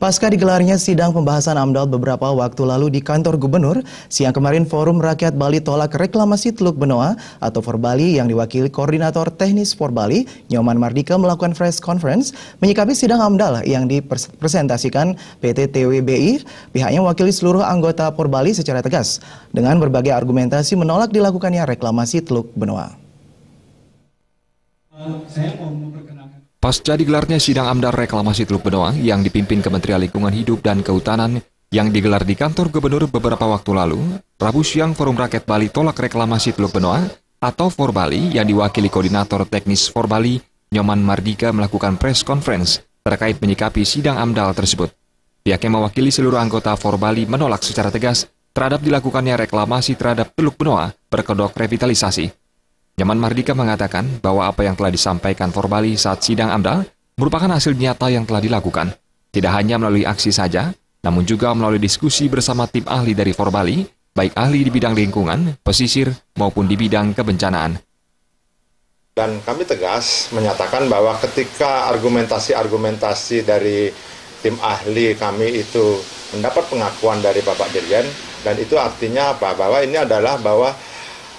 Pasca digelarnya sidang pembahasan AMDAL beberapa waktu lalu di kantor gubernur, siang kemarin Forum Rakyat Bali tolak reklamasi Teluk Benoa atau For Bali yang diwakili Koordinator Teknis For Bali, Nyoman Mardika melakukan press conference menyikapi sidang AMDAL yang dipresentasikan PT TWBI. Pihaknya mewakili seluruh anggota For Bali secara tegas dengan berbagai argumentasi menolak dilakukannya reklamasi Teluk Benoa. Pasca digelarnya sidang AMDAL reklamasi Teluk Benoa yang dipimpin Kementerian Lingkungan Hidup dan Kehutanan yang digelar di kantor gubernur beberapa waktu lalu, Rabu siang Forum Rakyat Bali Tolak Reklamasi Teluk Benoa atau For Bali yang diwakili Koordinator Teknis For Bali, Nyoman Mardika melakukan press conference terkait menyikapi sidang AMDAL tersebut. Pihaknya mewakili seluruh anggota For Bali menolak secara tegas terhadap dilakukannya reklamasi terhadap Teluk Benoa berkedok revitalisasi. Yaman Mardika mengatakan bahwa apa yang telah disampaikan Forbali saat sidang AMDAL merupakan hasil nyata yang telah dilakukan, tidak hanya melalui aksi saja, namun juga melalui diskusi bersama tim ahli dari Forbali, baik ahli di bidang lingkungan, pesisir, maupun di bidang kebencanaan. Dan kami tegas menyatakan bahwa ketika argumentasi-argumentasi dari tim ahli kami itu mendapat pengakuan dari Bapak Dirjen, dan itu artinya apa? Bahwa ini adalah bahwa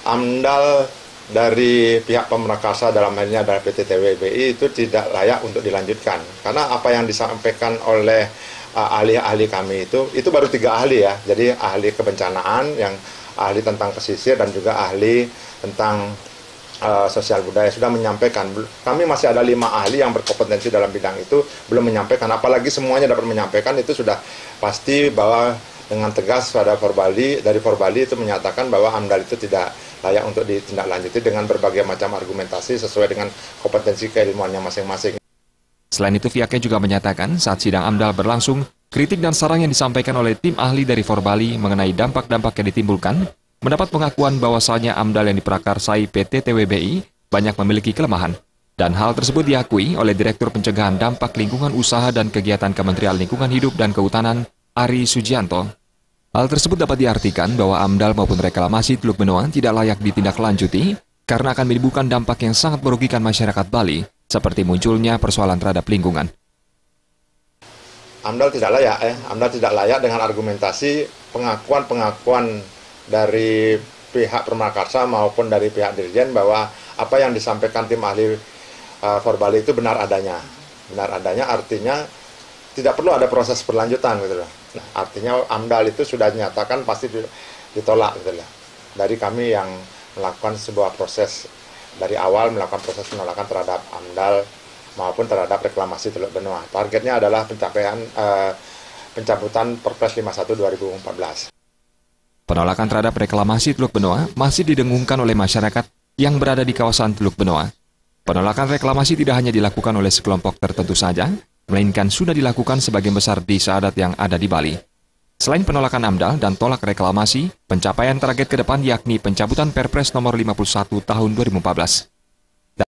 AMDAL dari pihak pemerkasa dalam halnya dari PT TWBI itu tidak layak untuk dilanjutkan karena apa yang disampaikan oleh uh, ahli-ahli uh, kami itu itu baru tiga ahli ya jadi ahli kebencanaan yang ahli tentang pesisir dan juga ahli tentang uh, sosial budaya sudah menyampaikan kami masih ada lima ahli yang berkompetensi dalam bidang itu belum menyampaikan apalagi semuanya dapat menyampaikan itu sudah pasti bahwa dengan tegas pada Forbali dari Forbali itu menyatakan bahwa AMDAL itu tidak layak untuk ditindaklanjuti dengan berbagai macam argumentasi sesuai dengan kompetensi keilmuannya masing-masing. Selain itu, pihaknya juga menyatakan saat sidang AMDAL berlangsung, kritik dan saran yang disampaikan oleh tim ahli dari Forbali mengenai dampak-dampak yang ditimbulkan mendapat pengakuan bahwasannya AMDAL yang diperakarsai PT TWBI banyak memiliki kelemahan. Dan hal tersebut diakui oleh Direktur Pencegahan Dampak Lingkungan Usaha dan Kegiatan Kementerian Lingkungan Hidup dan Kehutanan, Ari Sujianto Hal tersebut dapat diartikan bahwa AMDAL maupun reklamasi Teluk Benoa tidak layak ditindaklanjuti karena akan menimbulkan dampak yang sangat merugikan masyarakat Bali, seperti munculnya persoalan terhadap lingkungan. AMDAL tidak layak, eh. AMDAL tidak layak dengan argumentasi pengakuan-pengakuan dari pihak permakarsa maupun dari pihak dirjen bahwa apa yang disampaikan tim ahli uh, eh, Bali itu benar adanya. Benar adanya artinya tidak perlu ada proses berlanjutan gitu loh. Nah, artinya AMDAL itu sudah dinyatakan pasti ditolak gitu loh. Dari kami yang melakukan sebuah proses dari awal melakukan proses penolakan terhadap AMDAL maupun terhadap reklamasi Teluk Benoa. Targetnya adalah pencapaian eh, pencabutan Perpres 51 2014. Penolakan terhadap reklamasi Teluk Benoa masih didengungkan oleh masyarakat yang berada di kawasan Teluk Benoa. Penolakan reklamasi tidak hanya dilakukan oleh sekelompok tertentu saja, melainkan sudah dilakukan sebagian besar di adat yang ada di Bali. Selain penolakan AMDAL dan tolak reklamasi, pencapaian target ke depan yakni pencabutan Perpres nomor 51 tahun 2014